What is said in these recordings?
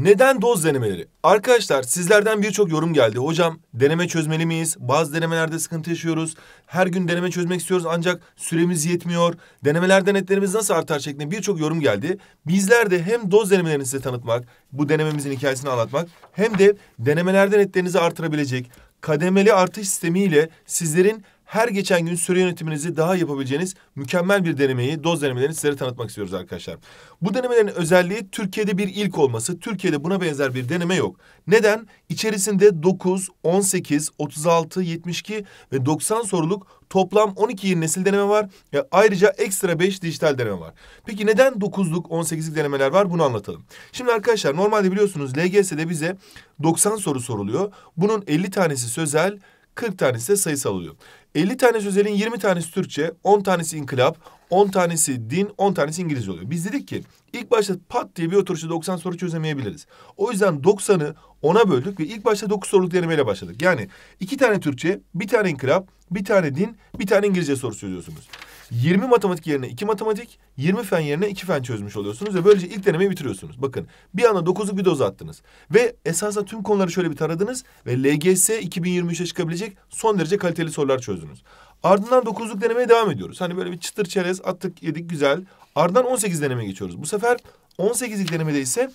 Neden doz denemeleri? Arkadaşlar sizlerden birçok yorum geldi. Hocam deneme çözmeli miyiz? Bazı denemelerde sıkıntı yaşıyoruz. Her gün deneme çözmek istiyoruz ancak süremiz yetmiyor. Denemeler denetlerimiz nasıl artar şeklinde birçok yorum geldi. Bizler de hem doz denemelerini size tanıtmak, bu denememizin hikayesini anlatmak hem de denemelerde netlerinizi artırabilecek kademeli artış sistemiyle sizlerin her geçen gün süre yönetiminizi daha yapabileceğiniz mükemmel bir denemeyi, doz denemelerini sizlere tanıtmak istiyoruz arkadaşlar. Bu denemelerin özelliği Türkiye'de bir ilk olması. Türkiye'de buna benzer bir deneme yok. Neden? İçerisinde 9, 18, 36, 72 ve 90 soruluk toplam 12 yeni nesil deneme var. Ya ayrıca ekstra 5 dijital deneme var. Peki neden 9'luk 18'lik denemeler var bunu anlatalım. Şimdi arkadaşlar normalde biliyorsunuz LGS'de bize 90 soru soruluyor. Bunun 50 tanesi sözel, 40 tanesi de sayısal oluyor. 50 tane sözelin 20 tanesi Türkçe, 10 tanesi inkılap, 10 tanesi din, 10 tanesi İngilizce oluyor. Biz dedik ki ilk başta pat diye bir oturuşta 90 soru çözemeyebiliriz. O yüzden 90'ı 10'a böldük ve ilk başta 9 soruluk denemeyle başladık. Yani iki tane Türkçe, bir tane inkılap, bir tane din, bir tane İngilizce sorusu çözüyorsunuz. 20 matematik yerine 2 matematik, 20 fen yerine 2 fen çözmüş oluyorsunuz ve böylece ilk denemeyi bitiriyorsunuz. Bakın bir anda 9'luk bir doz attınız ve esasında tüm konuları şöyle bir taradınız ve LGS 2023'e çıkabilecek son derece kaliteli sorular çözdünüz. Ardından 9'luk denemeye devam ediyoruz. Hani böyle bir çıtır çerez attık yedik güzel. Ardından 18 deneme geçiyoruz. Bu sefer 18'lik denemede ise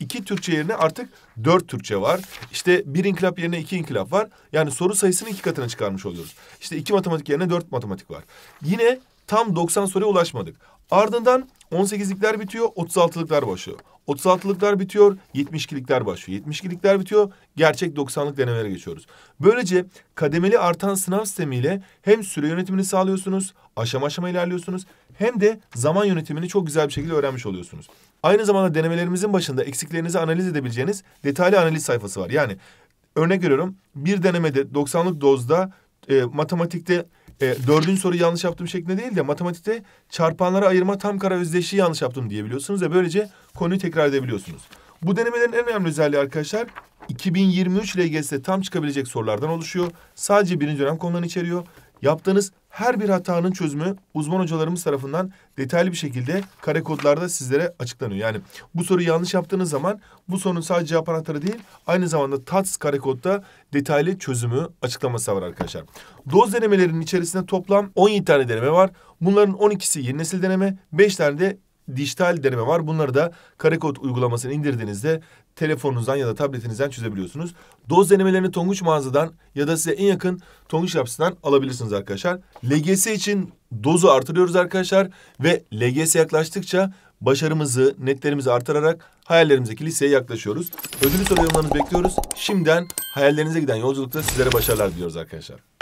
2 Türkçe yerine artık 4 Türkçe var. İşte bir inkılap yerine iki inkılap var. Yani soru sayısını iki katına çıkarmış oluyoruz. İşte 2 matematik yerine 4 matematik var. Yine tam 90 soruya ulaşmadık. Ardından 18'likler bitiyor, 36'lıklar başlıyor. 36'lıklar bitiyor, 72'likler başlıyor. 72'likler bitiyor, gerçek 90'lık denemelere geçiyoruz. Böylece kademeli artan sınav sistemiyle hem süre yönetimini sağlıyorsunuz, aşama aşama ilerliyorsunuz hem de zaman yönetimini çok güzel bir şekilde öğrenmiş oluyorsunuz. Aynı zamanda denemelerimizin başında eksiklerinizi analiz edebileceğiniz detaylı analiz sayfası var. Yani örnek görüyorum bir denemede 90'lık dozda e, matematikte e, dördüncü soru yanlış yaptım şeklinde değil de matematikte çarpanlara ayırma tam kara özdeşliği yanlış yaptım diyebiliyorsunuz ve böylece konuyu tekrar edebiliyorsunuz. Bu denemelerin en önemli özelliği arkadaşlar 2023 LGS'de tam çıkabilecek sorulardan oluşuyor. Sadece birinci dönem konularını içeriyor Yaptığınız her bir hatanın çözümü uzman hocalarımız tarafından detaylı bir şekilde kare kodlarda sizlere açıklanıyor. Yani bu soruyu yanlış yaptığınız zaman bu sorunun sadece cevap anahtarı değil aynı zamanda TATS kare kodda detaylı çözümü açıklaması var arkadaşlar. Doz denemelerinin içerisinde toplam 17 tane deneme var. Bunların 12'si yeni nesil deneme, 5 tane de dijital deneme var. Bunları da karekod uygulamasını indirdiğinizde telefonunuzdan ya da tabletinizden çözebiliyorsunuz. Doz denemelerini Tonguç mağazadan ya da size en yakın Tonguç Laps'tan alabilirsiniz arkadaşlar. LGS için dozu artırıyoruz arkadaşlar ve LGS yaklaştıkça başarımızı, netlerimizi artırarak hayallerimizdeki liseye yaklaşıyoruz. Ödülü soru yorumlarınızı bekliyoruz. Şimdiden hayallerinize giden yolculukta sizlere başarılar diliyoruz arkadaşlar.